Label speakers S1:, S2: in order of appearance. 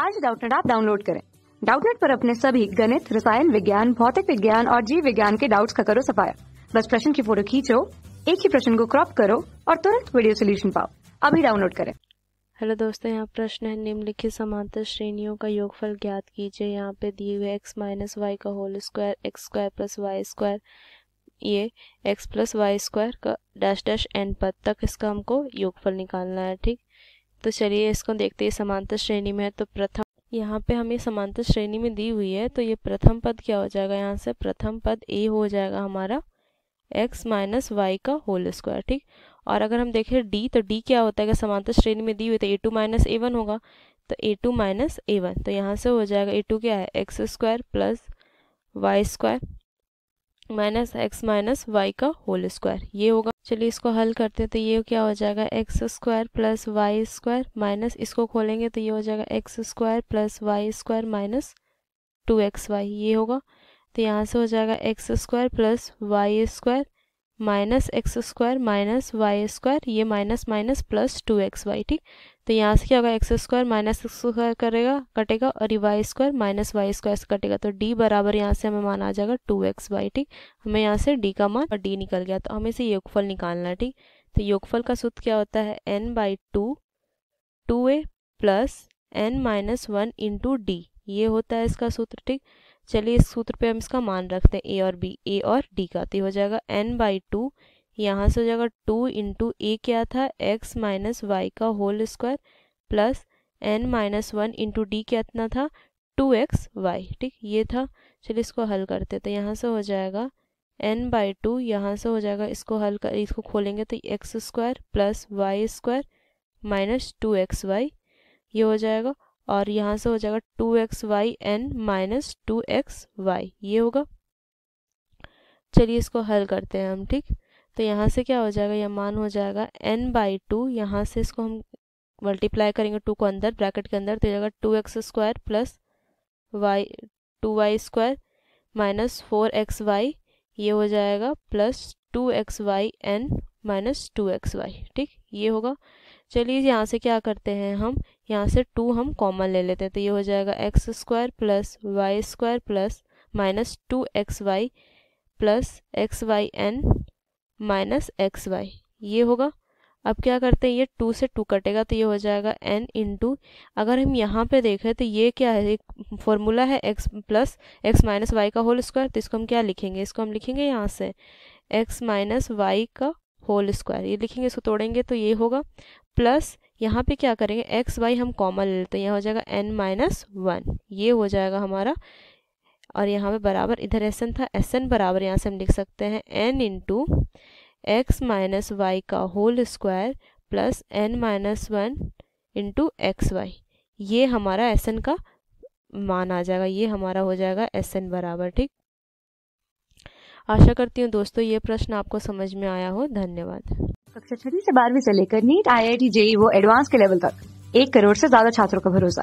S1: आज डाउटनेट आप डाउनलोड करें डाउटनेट पर अपने सभी गणित रसायन विज्ञान भौतिक विज्ञान और जीव विज्ञान के डाउट्स का करो सफाया बस प्रश्न की फोटो खींचो एक ही प्रश्न को क्रॉप करो और तुरंत वीडियो सोल्यूशन पाओ अभी डाउनलोड करें
S2: हेलो दोस्तों यहाँ प्रश्न है निम्नलिखित समांतर श्रेणियों का योगफल ज्ञात कीजिए यहाँ पे दिए हुए एक्स माइनस वाई का whole square x square plus y square ये एक्स प्लस वाई स्क्वायर का डैश डैश एन पद तक इसका हमको योगफल निकालना है ठीक तो चलिए इसको देखते हैं समांतर श्रेणी में है तो प्रथम यहाँ पे हमें समांतर श्रेणी में दी हुई है तो ये प्रथम पद क्या हो जाएगा यहाँ से प्रथम पद ए हो जाएगा हमारा एक्स माइनस वाई का होल स्क्वायर ठीक और अगर हम देखें डी तो डी क्या होता है समांतर श्रेणी में दी हुई तो a two minus a one होगा तो a two minus a one तो यहाँ से हो जाएगा ए टू क्या है x square plus y square minus x minus y का होल स्क्वायर ये होगा चलिए इसको हल करते हैं तो ये क्या हो जाएगा x square plus y square minus इसको खोलेंगे तो ये हो जाएगा x square plus y square minus two x y ये होगा तो यहाँ से हो जाएगा x square plus y square minus x square minus y square ये minus minus plus two x y ठीक तो यहाँ से क्या होगा x square minus x square करेगा कटेगा और y square minus y square से कटेगा तो डी बराबर यहाँ से हमें मान आ जाएगा टू एक्स वाई ठीक हमें यहाँ से डी का मान और डी निकल गया तो हमें इसे योगफल निकालना है ठीक तो योगफल का सूत्र क्या होता है n by two two a plus n minus one into d ये होता है इसका सूत्र ठीक चलिए इस सूत्र पर हम इसका मान रखते हैं ए और बी ए और डी का तो ये हो जाएगा एन बाई टू यहाँ से हो जाएगा टू इंटू ए क्या था एक्स माइनस वाई का whole square plus n minus one into d कितना था टू एक्स वाई ठीक ये था चलिए इसको हल करते तो यहाँ से हो जाएगा एन बाई टू यहाँ से हो जाएगा इसको हल कर इसको खोलेंगे तो x square plus y square minus two x y ये हो जाएगा और यहाँ से हो जाएगा two x y n minus two x y ये होगा चलिए इसको हल करते हैं हम ठीक तो यहाँ से क्या हो जाएगा यह मान हो जाएगा एन बाई टू यहाँ से इसको हम मल्टीप्लाई करेंगे टू को अंदर ब्रैकेट के अंदर तो हो जाएगा two x square plus y two y square minus four x y ये हो जाएगा plus two x y n minus two x y ठीक ये होगा चलिए यहाँ से क्या करते हैं हम यहाँ से टू हम कॉमन ले लेते हैं तो ये हो जाएगा x square plus y square plus minus two x y plus x y n minus x y ये होगा अब क्या करते हैं ये टू से टू कटेगा तो ये हो जाएगा एन इन टू अगर हम यहाँ पे देखें तो ये क्या है एक फॉर्मूला है x plus x minus y का होल स्क्वायर तो इसको हम क्या लिखेंगे इसको हम लिखेंगे यहाँ से एक्स माइनस वाई का होल स्क्वायर ये लिखेंगे इसको तोड़ेंगे तो ये होगा प्लस यहाँ पे क्या करेंगे एक्स वाई हम कॉमन ले लेते हैं यह हो जाएगा एन माइनस वन ये हो जाएगा हमारा और यहाँ पे बराबर इधर एस एन था एस एन बराबर यहाँ से हम लिख सकते हैं n into x minus y का whole square plus n minus one into x y ये हमारा एस एन का मान आ जाएगा ये हमारा हो जाएगा एस एन बराबर ठीक आशा करती हूँ दोस्तों ये प्रश्न आपको समझ में आया हो धन्यवाद
S1: कक्षा छठी से बारहवीं से लेकर NEET I I T JEE वो एडवांस के लेवल तक एक करोड़ से ज्यादा छात्रों का भरोसा